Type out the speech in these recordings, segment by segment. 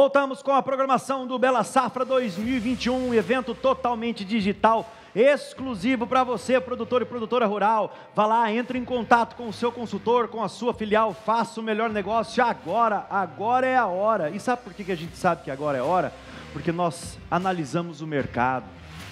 Voltamos com a programação do Bela Safra 2021, um evento totalmente digital, exclusivo para você, produtor e produtora rural. Vá lá, entre em contato com o seu consultor, com a sua filial, faça o melhor negócio agora. Agora é a hora. E sabe por que a gente sabe que agora é a hora? porque nós analisamos o mercado.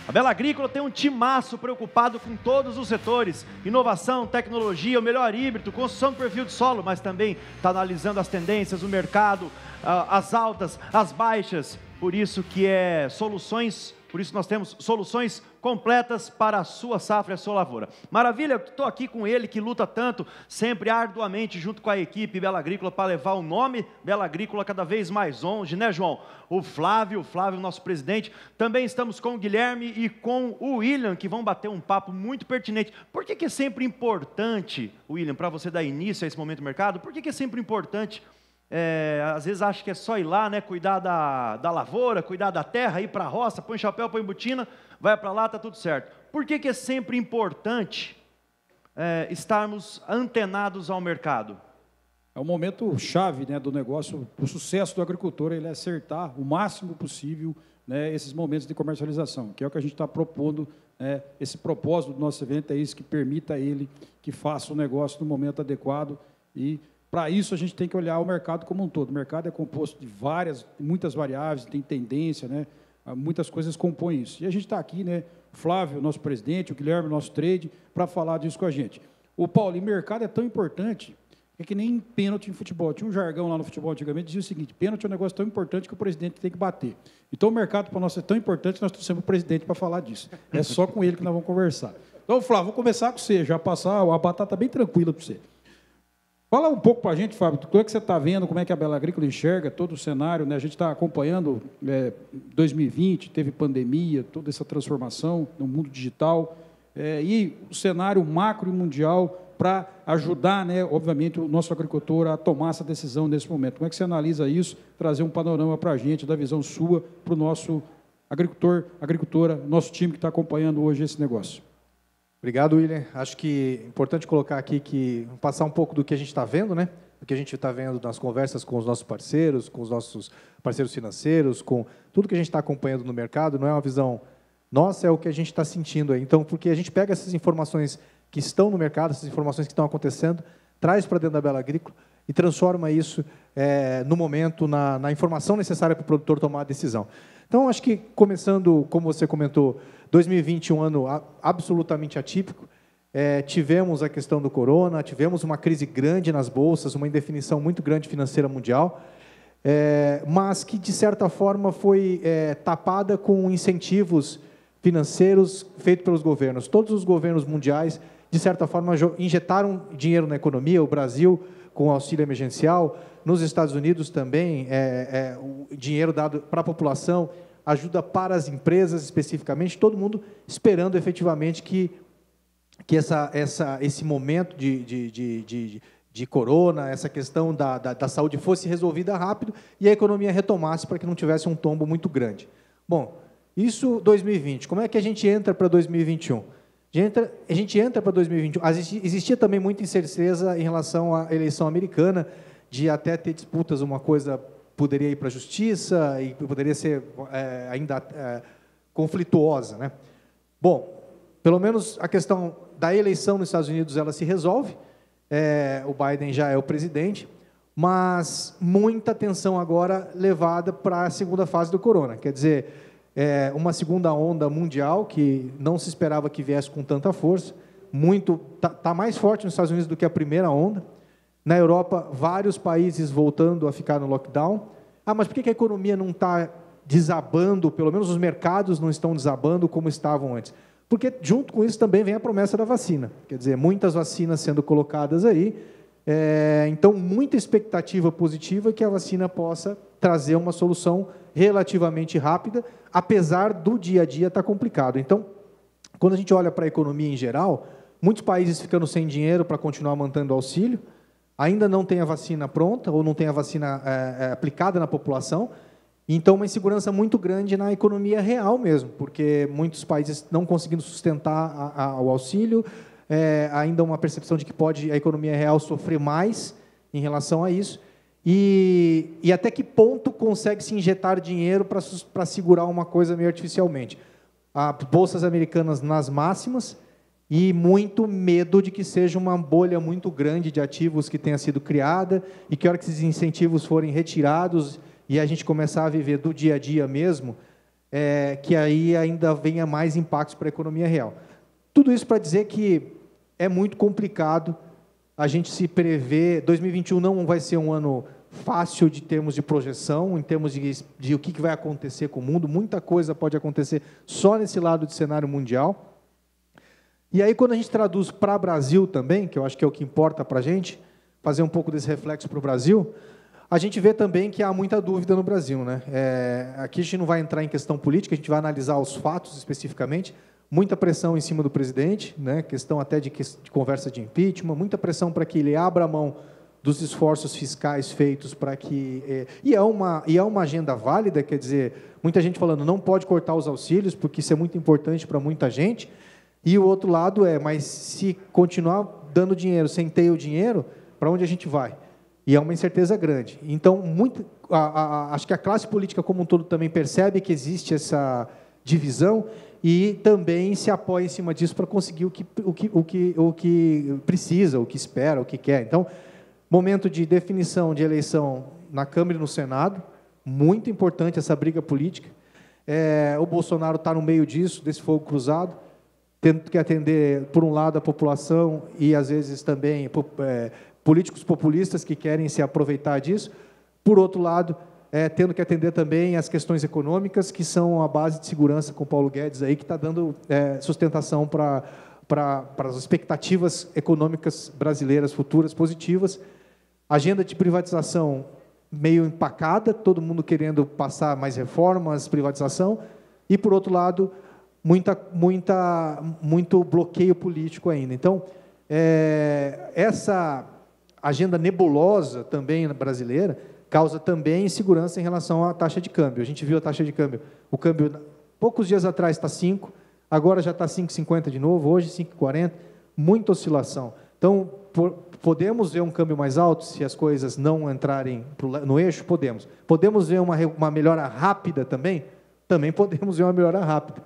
A Bela Agrícola tem um timaço preocupado com todos os setores: inovação, tecnologia, o melhor híbrido, construção do perfil de solo, mas também está analisando as tendências, o mercado, ah, as altas, as baixas. Por isso que é soluções por isso nós temos soluções completas para a sua safra e a sua lavoura. Maravilha, estou aqui com ele que luta tanto, sempre arduamente, junto com a equipe Bela Agrícola, para levar o nome Bela Agrícola cada vez mais longe, né, João? O Flávio, o Flávio, nosso presidente. Também estamos com o Guilherme e com o William, que vão bater um papo muito pertinente. Por que, que é sempre importante, William, para você dar início a esse momento do mercado, por que, que é sempre importante é, às vezes acha que é só ir lá, né, cuidar da, da lavoura, cuidar da terra, ir para a roça, põe chapéu, põe botina, vai para lá, está tudo certo. Por que, que é sempre importante é, estarmos antenados ao mercado? É o momento chave né, do negócio, o sucesso do agricultor, ele é acertar o máximo possível né, esses momentos de comercialização, que é o que a gente está propondo, né, esse propósito do nosso evento é isso, que permita a ele que faça o negócio no momento adequado e para isso, a gente tem que olhar o mercado como um todo. O mercado é composto de várias, muitas variáveis, tem tendência, né? Ah, muitas coisas compõem isso. E a gente está aqui, né? Flávio, nosso presidente, o Guilherme, nosso trade, para falar disso com a gente. O Paulo, e mercado é tão importante, é que nem pênalti em futebol. Tinha um jargão lá no futebol antigamente, dizia o seguinte, pênalti é um negócio tão importante que o presidente tem que bater. Então, o mercado para nós é tão importante que nós trouxemos o presidente para falar disso. É só com ele que nós vamos conversar. Então, Flávio, vou começar com você, já passar a batata bem tranquila para você. Fala um pouco para a gente, Fábio, como é que você está vendo, como é que a Bela Agrícola enxerga todo o cenário, né? A gente está acompanhando é, 2020, teve pandemia, toda essa transformação no mundo digital é, e o cenário macro e mundial para ajudar, né, obviamente, o nosso agricultor a tomar essa decisão nesse momento. Como é que você analisa isso, trazer um panorama para a gente da visão sua para o nosso agricultor, agricultora, nosso time que está acompanhando hoje esse negócio? Obrigado, William. Acho que é importante colocar aqui que passar um pouco do que a gente está vendo, né? O que a gente está vendo nas conversas com os nossos parceiros, com os nossos parceiros financeiros, com tudo que a gente está acompanhando no mercado, não é uma visão nossa, é o que a gente está sentindo aí. Então, porque a gente pega essas informações que estão no mercado, essas informações que estão acontecendo, traz para dentro da Bela Agrícola e transforma isso é, no momento, na, na informação necessária para o produtor tomar a decisão. Então, acho que começando, como você comentou, 2020 um ano absolutamente atípico. É, tivemos a questão do corona, tivemos uma crise grande nas bolsas, uma indefinição muito grande financeira mundial, é, mas que, de certa forma, foi é, tapada com incentivos financeiros feitos pelos governos. Todos os governos mundiais, de certa forma, injetaram dinheiro na economia, o Brasil com auxílio emergencial, nos Estados Unidos também, é, é, o dinheiro dado para a população ajuda para as empresas especificamente, todo mundo esperando efetivamente que, que essa, essa, esse momento de, de, de, de, de corona, essa questão da, da, da saúde fosse resolvida rápido e a economia retomasse para que não tivesse um tombo muito grande. Bom, isso 2020. Como é que a gente entra para 2021? A gente entra, gente entra para 2021. Existia também muita incerteza em relação à eleição americana, de até ter disputas, uma coisa poderia ir para a justiça e poderia ser é, ainda é, conflituosa. Né? Bom, pelo menos a questão da eleição nos Estados Unidos ela se resolve. É, o Biden já é o presidente, mas muita atenção agora levada para a segunda fase do corona. Quer dizer, é uma segunda onda mundial que não se esperava que viesse com tanta força. Muito está tá mais forte nos Estados Unidos do que a primeira onda. Na Europa, vários países voltando a ficar no lockdown. Ah, mas por que a economia não está desabando? Pelo menos os mercados não estão desabando como estavam antes. Porque, junto com isso, também vem a promessa da vacina. Quer dizer, muitas vacinas sendo colocadas aí. É, então, muita expectativa positiva que a vacina possa trazer uma solução relativamente rápida, apesar do dia a dia estar tá complicado. Então, quando a gente olha para a economia em geral, muitos países ficando sem dinheiro para continuar mantendo auxílio ainda não tem a vacina pronta ou não tem a vacina é, é, aplicada na população, então uma insegurança muito grande na economia real mesmo, porque muitos países não conseguindo sustentar a, a, o auxílio, é, ainda uma percepção de que pode a economia real sofrer mais em relação a isso. E, e até que ponto consegue se injetar dinheiro para segurar uma coisa meio artificialmente? Ah, bolsas americanas nas máximas, e muito medo de que seja uma bolha muito grande de ativos que tenha sido criada e que a hora que esses incentivos forem retirados e a gente começar a viver do dia a dia mesmo, é, que aí ainda venha mais impactos para a economia real. Tudo isso para dizer que é muito complicado a gente se prever. 2021 não vai ser um ano fácil de termos de projeção, em termos de, de o que vai acontecer com o mundo. Muita coisa pode acontecer só nesse lado de cenário mundial. E aí, quando a gente traduz para Brasil também, que eu acho que é o que importa para a gente, fazer um pouco desse reflexo para o Brasil, a gente vê também que há muita dúvida no Brasil. Né? É, aqui a gente não vai entrar em questão política, a gente vai analisar os fatos especificamente. Muita pressão em cima do presidente, né? questão até de, que, de conversa de impeachment, muita pressão para que ele abra a mão dos esforços fiscais feitos para que. É, e, é uma, e é uma agenda válida, quer dizer, muita gente falando não pode cortar os auxílios, porque isso é muito importante para muita gente. E o outro lado é, mas se continuar dando dinheiro sem ter o dinheiro, para onde a gente vai? E é uma incerteza grande. Então, muito, a, a, acho que a classe política como um todo também percebe que existe essa divisão e também se apoia em cima disso para conseguir o que, o, que, o, que, o que precisa, o que espera, o que quer. Então, momento de definição de eleição na Câmara e no Senado, muito importante essa briga política. É, o Bolsonaro está no meio disso, desse fogo cruzado tendo que atender, por um lado, a população e, às vezes, também é, políticos populistas que querem se aproveitar disso, por outro lado, é, tendo que atender também as questões econômicas, que são a base de segurança com o Paulo Guedes, aí, que está dando é, sustentação para para, para as expectativas econômicas brasileiras futuras positivas. Agenda de privatização meio empacada, todo mundo querendo passar mais reformas, privatização. E, por outro lado, muita, muita, muito bloqueio político ainda. Então, é, essa agenda nebulosa também brasileira causa também insegurança em relação à taxa de câmbio. A gente viu a taxa de câmbio. O câmbio, poucos dias atrás, está 5, agora já está 5,50 de novo, hoje 5,40. Muita oscilação. Então, por, podemos ver um câmbio mais alto se as coisas não entrarem pro, no eixo? Podemos. Podemos ver uma, uma melhora rápida também? Também podemos ver uma melhora rápida.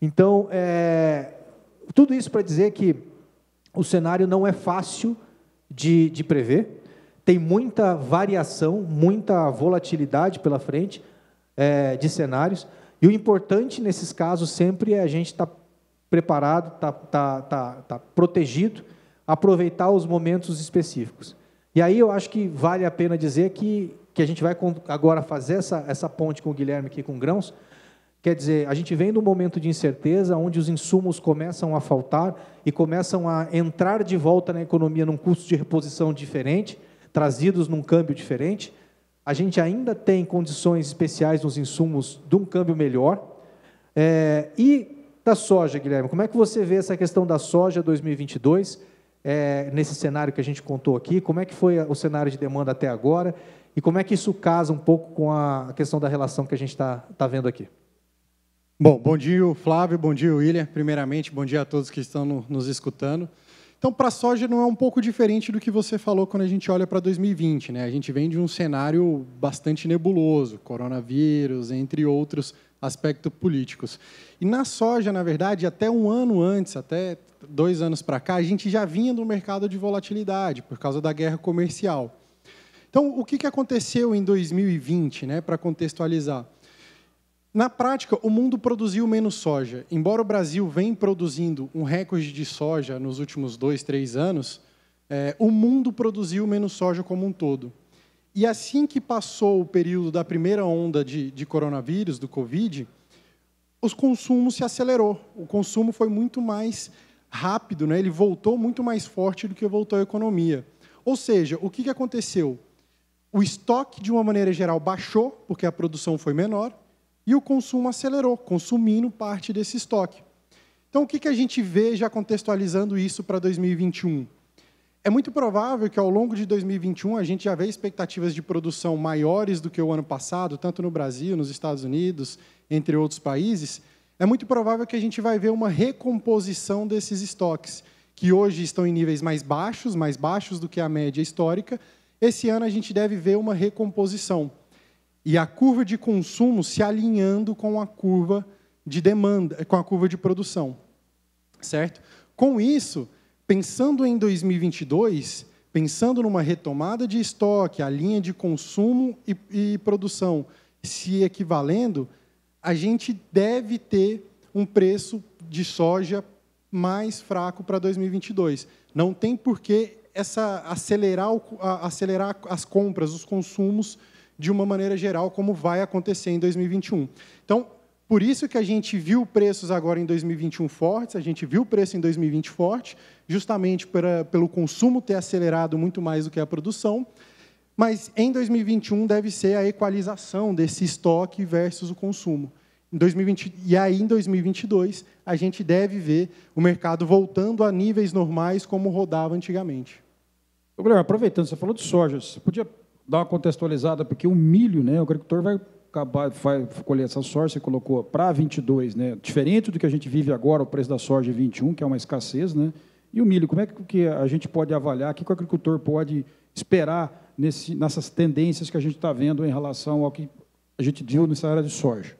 Então, é, tudo isso para dizer que o cenário não é fácil de, de prever, tem muita variação, muita volatilidade pela frente é, de cenários, e o importante nesses casos sempre é a gente estar tá preparado, estar tá, tá, tá, tá, protegido, aproveitar os momentos específicos. E aí eu acho que vale a pena dizer que, que a gente vai agora fazer essa, essa ponte com o Guilherme aqui com grãos, Quer dizer, a gente vem de um momento de incerteza onde os insumos começam a faltar e começam a entrar de volta na economia num custo de reposição diferente, trazidos num câmbio diferente. A gente ainda tem condições especiais nos insumos de um câmbio melhor. É, e da soja, Guilherme, como é que você vê essa questão da soja 2022, é, nesse cenário que a gente contou aqui? Como é que foi o cenário de demanda até agora? E como é que isso casa um pouco com a questão da relação que a gente está tá vendo aqui? Bom, bom dia, Flávio, bom dia, William. Primeiramente, bom dia a todos que estão no, nos escutando. Então, para a soja não é um pouco diferente do que você falou quando a gente olha para 2020, né? A gente vem de um cenário bastante nebuloso, coronavírus, entre outros aspectos políticos. E na soja, na verdade, até um ano antes, até dois anos para cá, a gente já vinha do mercado de volatilidade por causa da guerra comercial. Então, o que aconteceu em 2020, né? Para contextualizar, na prática, o mundo produziu menos soja. Embora o Brasil venha produzindo um recorde de soja nos últimos dois, três anos, é, o mundo produziu menos soja como um todo. E assim que passou o período da primeira onda de, de coronavírus, do Covid, os consumos se acelerou. O consumo foi muito mais rápido, né? ele voltou muito mais forte do que voltou a economia. Ou seja, o que aconteceu? O estoque, de uma maneira geral, baixou, porque a produção foi menor, e o consumo acelerou, consumindo parte desse estoque. Então, o que, a gente vê já contextualizando isso para 2021? É muito provável que ao longo de 2021 a gente já vê expectativas de produção maiores do que o ano passado, tanto no Brasil, nos Estados Unidos, entre outros países. É muito provável que a gente vai ver uma recomposição desses estoques, que hoje estão em níveis mais baixos, mais baixos do que a média histórica. Esse ano a gente deve ver uma recomposição e a curva de consumo se alinhando com a curva de demanda, eh, com a curva de produção. Certo? Com isso, pensando em 2022, pensando numa retomada de estoque, a linha de consumo e, e produção se equivalendo, a gente deve ter um preço de soja mais fraco para 2022. Não tem por que essa acelerar, acelerar as compras, os consumos de uma maneira geral, como vai acontecer em 2021. Então, por isso que a gente viu preços agora em 2021 fortes, a gente viu o preço em 2020 forte, justamente para, pelo consumo ter acelerado muito mais do que a produção. Mas em 2021 deve ser a equalização desse estoque versus o consumo. Em 2020, e aí, em 2022, a gente deve ver o mercado voltando a níveis normais como rodava antigamente. Guilherme aproveitando, você falou de soja, você podia dar uma contextualizada, porque o milho, né, o agricultor vai acabar, vai colher essa soja, você colocou para 22, né? Diferente do que a gente vive agora, o preço da soja 21, é que é uma escassez, né? E o milho, como é que a gente pode avaliar, o que o agricultor pode esperar nesse, nessas tendências que a gente está vendo em relação ao que a gente viu nessa área de soja?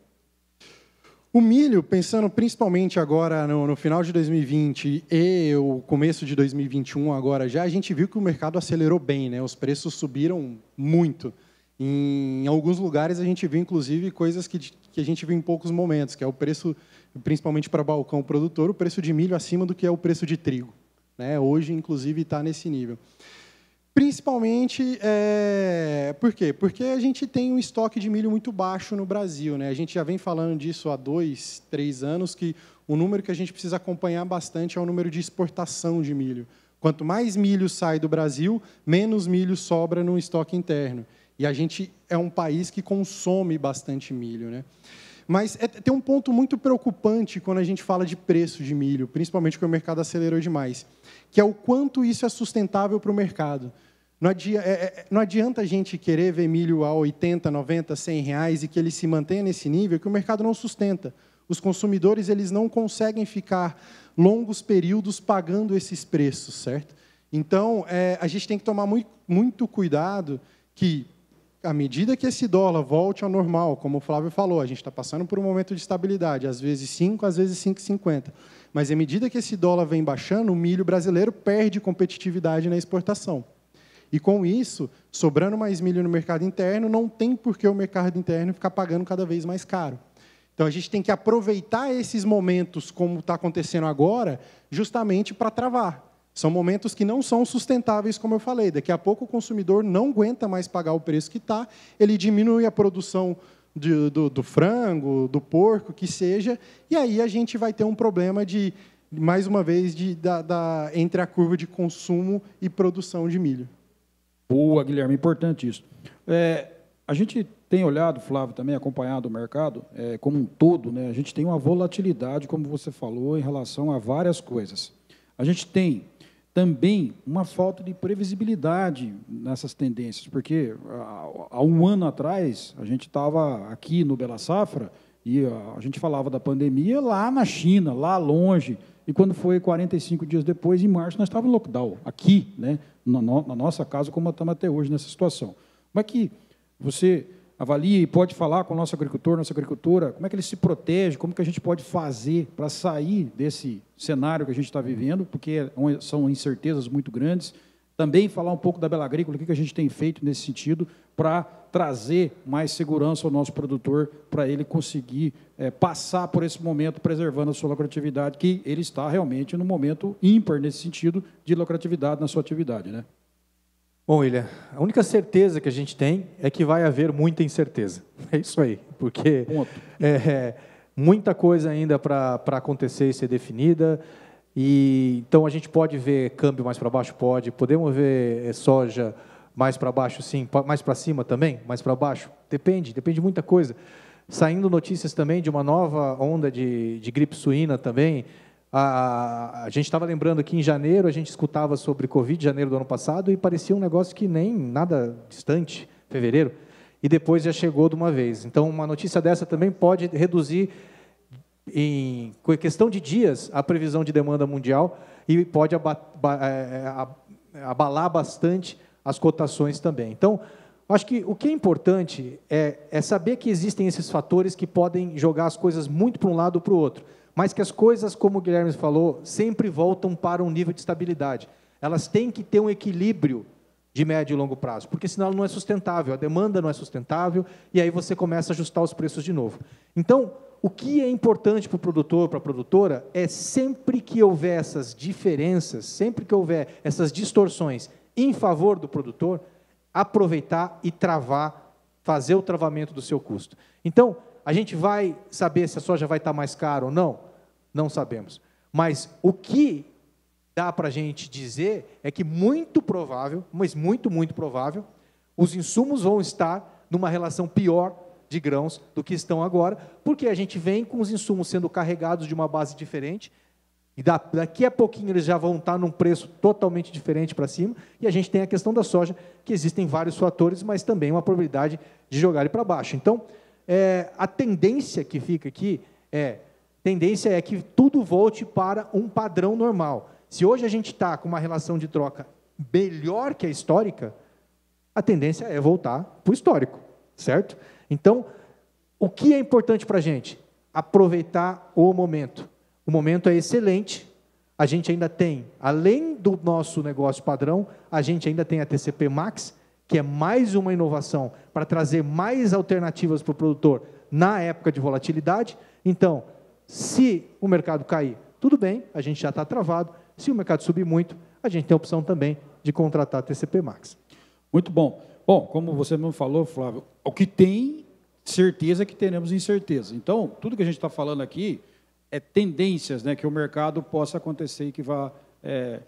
O milho, pensando principalmente agora no, no, final de 2020 e o começo de 2021 agora já, a gente viu que o mercado acelerou bem, né? Os preços subiram muito. Em alguns lugares a gente viu, inclusive, coisas que, que a gente viu em poucos momentos, que é o preço, principalmente para balcão produtor, o preço de milho acima do que é o preço de trigo. Né? Hoje, inclusive, está nesse nível. Principalmente, é... por quê? Porque a gente tem um estoque de milho muito baixo no Brasil. Né? A gente já vem falando disso há dois, três anos, que o número que a gente precisa acompanhar bastante é o número de exportação de milho. Quanto mais milho sai do Brasil, menos milho sobra no estoque interno. E a gente é um país que consome bastante milho. Né? Mas é, tem um ponto muito preocupante quando a gente fala de preço de milho, principalmente porque o mercado acelerou demais, que é o quanto isso é sustentável para o mercado. Não adianta, é, é, não adianta a gente querer ver milho a 80, 90, 100 reais e que ele se mantenha nesse nível que o mercado não sustenta. Os consumidores eles não conseguem ficar longos períodos pagando esses preços, certo? Então, é, a gente tem que tomar muito, muito cuidado que, à medida que esse dólar volte ao normal, como o Flávio falou, a gente está passando por um momento de estabilidade, às vezes 5, às vezes 5,50. Mas, à medida que esse dólar vem baixando, o milho brasileiro perde competitividade na exportação. E com isso, sobrando mais milho no mercado interno, não tem por que o mercado interno ficar pagando cada vez mais caro. Então a gente tem que aproveitar esses momentos, como está acontecendo agora, justamente para travar. São momentos que não são sustentáveis, como eu falei. Daqui a pouco o consumidor não aguenta mais pagar o preço que está, ele diminui a produção do, do, do, frango, do porco, que seja, e aí a gente vai ter um problema de, mais uma vez, de, da, da, entre a curva de consumo e produção de milho. Boa, Guilherme, importante isso. É, a gente tem olhado, Flávio, também acompanhado o mercado é, como um todo, né? A gente tem uma volatilidade, como você falou, em relação a várias coisas. A gente tem também uma falta de previsibilidade nessas tendências, porque há um ano atrás a gente estava aqui no Bela Safra e a gente falava da pandemia lá na China, lá longe, e quando foi 45 dias depois, em março, nós estávamos em lockdown, aqui, né? no, na nossa casa, como estamos até hoje nessa situação. Como é que você avalia e pode falar com o nosso agricultor, nossa agricultora, como é que ele se protege, como que a gente pode fazer para sair desse cenário que a gente está vivendo, porque são incertezas muito grandes. Também falar um pouco da Bela Agrícola, o que a gente tem feito nesse sentido, para trazer mais segurança ao nosso produtor, para ele conseguir é, passar por esse momento preservando a sua lucratividade, que ele está realmente no momento ímpar nesse sentido de lucratividade na sua atividade. Né? Bom, William, a única certeza que a gente tem é que vai haver muita incerteza. É isso aí, porque é, é, muita coisa ainda para acontecer e ser definida. E, então a gente pode ver câmbio mais para baixo? Pode. Podemos ver eh, soja mais para baixo, sim, mais para cima também, mais para baixo, depende, depende de muita coisa. Saindo notícias também de uma nova onda de, de gripe suína também. A, a, a gente estava lembrando que em janeiro a gente escutava sobre Covid, janeiro do ano passado, e parecia um negócio que nem nada distante, fevereiro, e depois já chegou de uma vez. Então, uma notícia dessa também pode reduzir em questão de dias a previsão de demanda mundial e pode é, é, abalar bastante as cotações também. Então, acho que o que é importante é, é saber que existem esses fatores que podem jogar as coisas muito para um lado ou para o outro, mas que as coisas, como o Guilherme falou, sempre voltam para um nível de estabilidade. Elas têm que ter um equilíbrio de médio e longo prazo, porque senão ela não é sustentável, a demanda não é sustentável, e aí você começa a ajustar os preços de novo. Então, o que é importante para o produtor, para a produtora, é sempre que houver essas diferenças, sempre que houver essas distorções em favor do produtor, aproveitar e travar, fazer o travamento do seu custo. Então, a gente vai saber se a soja vai estar mais cara ou não? Não sabemos. Mas o que dá para a gente dizer é que muito provável, mas muito, muito provável, os insumos vão estar numa relação pior de grãos do que estão agora, porque a gente vem com os insumos sendo carregados de uma base diferente, e daqui a pouquinho eles já vão estar num preço totalmente diferente para cima. E a gente tem a questão da soja, que existem vários fatores, mas também uma probabilidade de jogar ele para baixo. Então, é, a tendência que fica aqui é tendência é que tudo volte para um padrão normal. Se hoje a gente está com uma relação de troca melhor que a histórica, a tendência é voltar para o histórico, certo? Então, o que é importante para a gente? Aproveitar o momento o momento é excelente. A gente ainda tem, além do nosso negócio padrão, a gente ainda tem a TCP Max, que é mais uma inovação para trazer mais alternativas para o produtor na época de volatilidade. Então, se o mercado cair, tudo bem, a gente já está travado. Se o mercado subir muito, a gente tem a opção também de contratar a TCP Max. Muito bom. Bom, como você mesmo falou, Flávio, o que tem certeza é que teremos incerteza. Então, tudo que a gente está falando aqui é, tendências né, que o mercado possa acontecer e que vá é,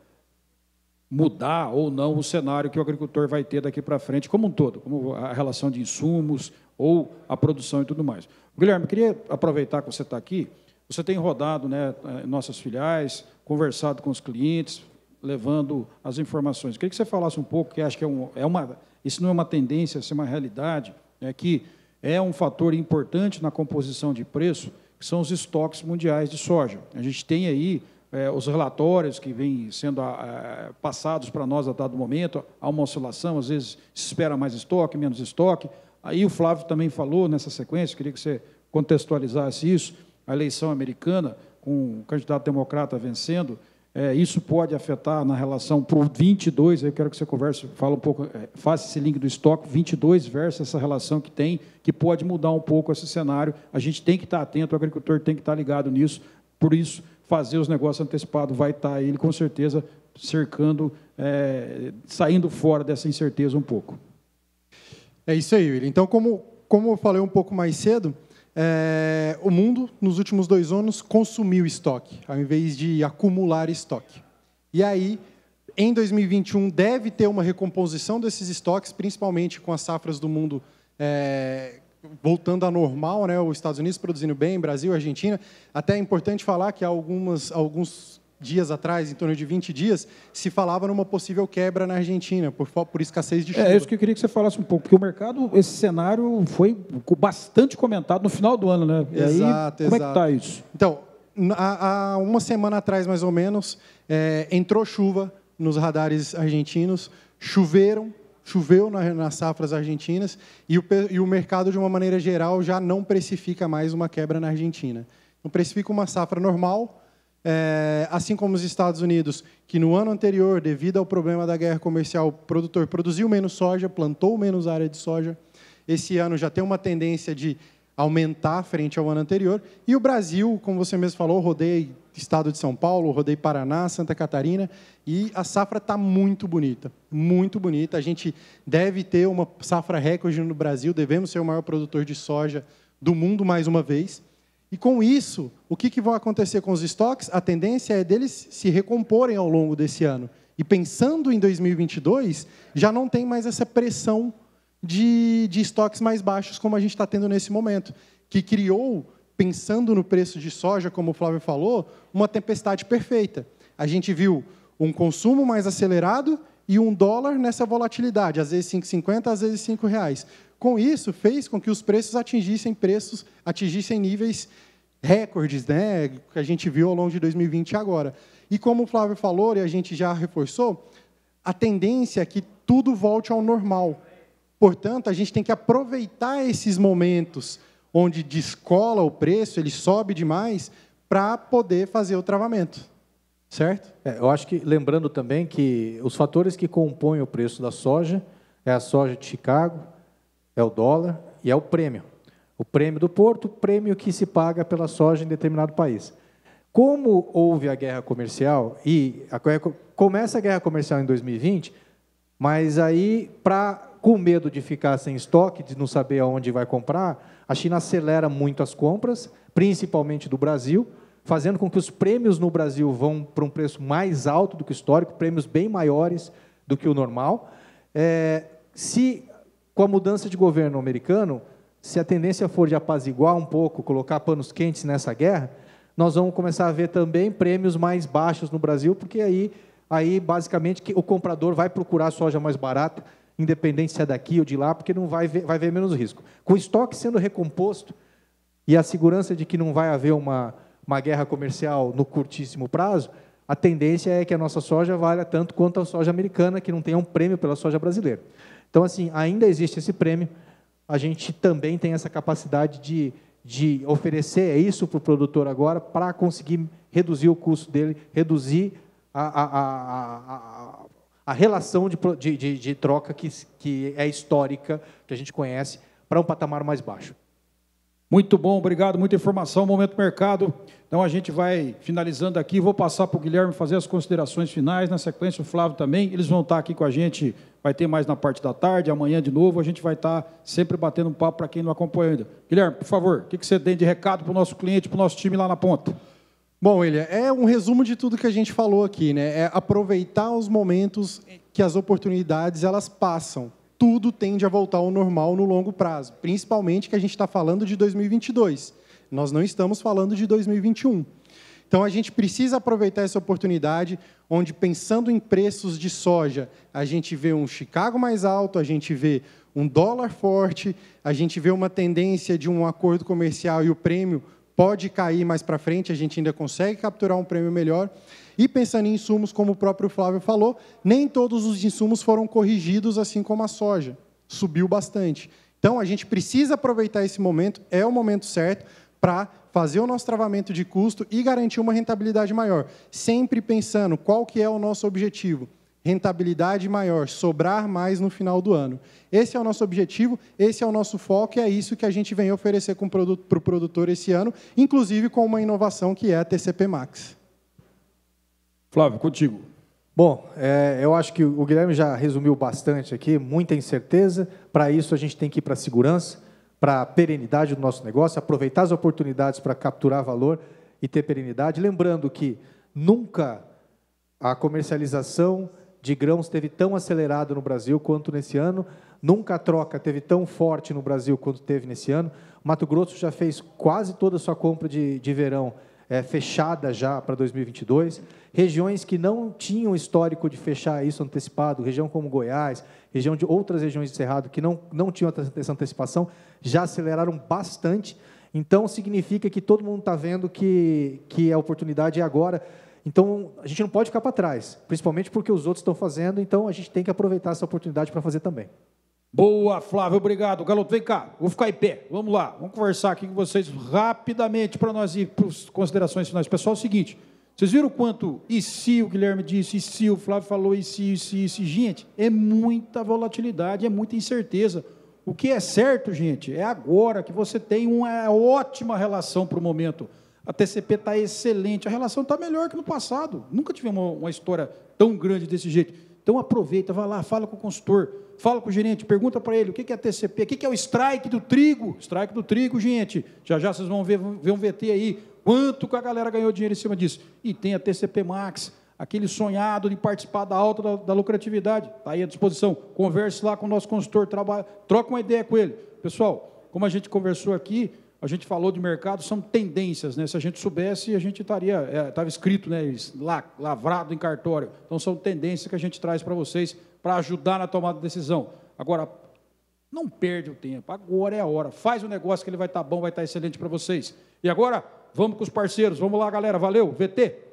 mudar ou não o cenário que o agricultor vai ter daqui para frente, como um todo, como a relação de insumos ou a produção e tudo mais. Guilherme, queria aproveitar que você está aqui. Você tem rodado né, eh, nossas filiais, conversado com os clientes, levando as informações. Queria que você falasse um pouco, que acho que é, um, é uma, isso não é uma tendência, isso é uma realidade, é que é um fator importante na composição de preço, que são os estoques mundiais de soja. A gente tem aí é, os relatórios que vêm sendo a, ah, a, ah, passados para nós a dado momento, há uma oscilação, às vezes espera mais estoque, menos estoque. Aí o Flávio também falou nessa sequência, queria que você contextualizasse isso, a eleição americana, com o candidato democrata vencendo, é, isso pode afetar na relação para o 22, eu quero que você converse, fala um pouco, é, faça esse link do estoque, 22 versus essa relação que tem, que pode mudar um pouco esse cenário. A gente tem que estar atento, o agricultor tem que estar ligado nisso. Por isso, fazer os negócios antecipados vai estar ele, com certeza, cercando, é, saindo fora dessa incerteza um pouco. É isso aí, William. Então, como, como eu falei um pouco mais cedo, é, o mundo, nos últimos dois anos, consumiu estoque, ao invés de acumular estoque. E aí, em 2021, deve ter uma recomposição desses estoques, principalmente com as safras do mundo é, voltando à normal, né? os Estados Unidos produzindo bem, Brasil, Argentina. Até é importante falar que há algumas, alguns dias atrás, em torno de 20 dias, se falava numa possível quebra na Argentina por, por escassez de é, chuva. É isso que eu queria que você falasse um pouco, porque o mercado, esse cenário foi bastante comentado no final do ano, né? E exato, aí, como exato. é que está isso? Então, há, há, uma semana atrás, mais ou menos, é, entrou chuva nos radares argentinos, choveram, choveu na, nas safras argentinas, e o, e o mercado, de uma maneira geral, já não precifica mais uma quebra na Argentina. Não precifica uma safra normal, é, assim como os Estados Unidos, que no ano anterior, devido ao problema da guerra comercial, o produtor produziu menos soja, plantou menos área de soja. Esse ano já tem uma tendência de aumentar frente ao ano anterior. E o Brasil, como você mesmo falou, rodei estado de São Paulo, rodei Paraná, Santa Catarina, e a safra está muito bonita, muito bonita. A gente deve ter uma safra recorde no Brasil, devemos ser o maior produtor de soja do mundo mais uma vez. E com isso, o que, que vai acontecer com os estoques? A tendência é deles se recomporem ao longo desse ano. E pensando em 2022, já não tem mais essa pressão de, de estoques mais baixos como a gente está tendo nesse momento, que criou, pensando no preço de soja, como o Flávio falou, uma tempestade perfeita. A gente viu um consumo mais acelerado e um dólar nessa volatilidade, às vezes 5,50, às vezes R$ reais. Com isso, fez com que os preços atingissem preços, atingissem níveis recordes, né, que a gente viu ao longo de 2020 e agora. E como o Flávio falou e a gente já reforçou, a tendência é que tudo volte ao normal. Portanto, a gente tem que aproveitar esses momentos onde descola o preço, ele sobe demais, para poder fazer o travamento. Certo? É, eu acho que, lembrando também que os fatores que compõem o preço da soja é a soja de Chicago, é o dólar e é o prêmio. O prêmio do porto, o prêmio que se paga pela soja em determinado país. Como houve a guerra comercial, e a, é começa a guerra comercial em 2020, mas aí, pra, com medo de ficar sem estoque, de não saber aonde vai comprar, a China acelera muito as compras, principalmente do Brasil, fazendo com que os prêmios no Brasil vão para um preço mais alto do que o histórico, prêmios bem maiores do que o normal. É, se com a mudança de governo americano, se a tendência for de apaziguar um pouco, colocar panos quentes nessa guerra, nós vamos começar a ver também prêmios mais baixos no Brasil, porque aí, aí basicamente, o comprador vai procurar soja mais barata, independente se é daqui ou de lá, porque não vai ver, vai ver menos risco. Com o estoque sendo recomposto e a segurança de que não vai haver uma, uma guerra comercial no curtíssimo prazo, a tendência é que a nossa soja valha tanto quanto a soja americana, que não tenha um prêmio pela soja brasileira. Então, assim, ainda existe esse prêmio, a gente também tem essa capacidade de, de oferecer isso para o produtor agora, para conseguir reduzir o custo dele, reduzir a, a, a, a relação de, de, de troca que, que é histórica, que a gente conhece, para um patamar mais baixo. Muito bom, obrigado, muita informação, momento mercado. Então a gente vai finalizando aqui, vou passar para o Guilherme fazer as considerações finais, na sequência o Flávio também, eles vão estar aqui com a gente, vai ter mais na parte da tarde, amanhã de novo, a gente vai estar sempre batendo um papo para quem não acompanha ainda. Guilherme, por favor, o que você tem de recado para o nosso cliente, para o nosso time lá na ponta? Bom, William, é um resumo de tudo que a gente falou aqui, né? É aproveitar os momentos que as oportunidades elas passam tudo tende a voltar ao normal no longo prazo, principalmente que a gente está falando de 2022. Nós não estamos falando de 2021. Então a gente precisa aproveitar essa oportunidade, onde pensando em preços de soja, a gente vê um Chicago mais alto, a gente vê um dólar forte, a gente vê uma tendência de um acordo comercial e o prêmio pode cair mais para frente, a gente ainda consegue capturar um prêmio melhor. E pensando em insumos, como o próprio Flávio falou, nem todos os insumos foram corrigidos, assim como a soja. Subiu bastante. Então, a gente precisa aproveitar esse momento, é o momento certo para fazer o nosso travamento de custo e garantir uma rentabilidade maior. Sempre pensando qual que é o nosso objetivo. Rentabilidade maior, sobrar mais no final do ano. Esse é o nosso objetivo, esse é o nosso foco e é isso que a gente vem oferecer para o produtor esse ano, inclusive com uma inovação que é a TCP Max. Flávio, contigo. Bom, é, eu acho que o Guilherme já resumiu bastante aqui, muita incerteza. Para isso, a gente tem que ir para a segurança, para a perenidade do nosso negócio, aproveitar as oportunidades para capturar valor e ter perenidade. Lembrando que nunca a comercialização de grãos teve tão acelerado no Brasil quanto nesse ano, nunca a troca teve tão forte no Brasil quanto teve nesse ano. Mato Grosso já fez quase toda a sua compra de, de verão é, fechada já para 2022, regiões que não tinham histórico de fechar isso antecipado, região como Goiás, região de outras regiões de Cerrado que não, não tinham essa antecipação, já aceleraram bastante. Então, significa que todo mundo está vendo que, que a oportunidade é agora. Então, a gente não pode ficar para trás, principalmente porque os outros estão fazendo, então a gente tem que aproveitar essa oportunidade para fazer também. Boa, Flávio, obrigado. Galoto, vem cá, vou ficar em pé. Vamos lá, vamos conversar aqui com vocês rapidamente para nós ir para as considerações finais. Pessoal, é o seguinte: vocês viram quanto e se o Guilherme disse, e se o Flávio falou, e se, e se, e se. Gente, é muita volatilidade, é muita incerteza. O que é certo, gente, é agora que você tem uma ótima relação para o momento. A TCP está excelente, a relação está melhor que no passado. Nunca tivemos uma, uma história tão grande desse jeito. Então aproveita, vá lá, fala com o consultor, fala com o gerente, pergunta para ele o que é TCP, o que é o strike do trigo. Strike do trigo, gente. Já já vocês vão ver, vão ver um VT aí. Quanto que a galera ganhou dinheiro em cima disso? E tem a TCP Max, aquele sonhado de participar da alta da, da lucratividade. Está aí à disposição. Converse lá com o nosso consultor, trabalha, troca uma ideia com ele. Pessoal, como a gente conversou aqui, a gente falou de mercado, são tendências, né? Se a gente soubesse, a gente estaria, estava é, escrito, né? Lá, lavrado em cartório. Então são tendências que a gente traz para vocês para ajudar na tomada de decisão. Agora, não perde o tempo. Agora é a hora. Faz o negócio que ele vai estar tá bom, vai estar tá excelente para vocês. E agora, vamos com os parceiros. Vamos lá, galera. Valeu. VT.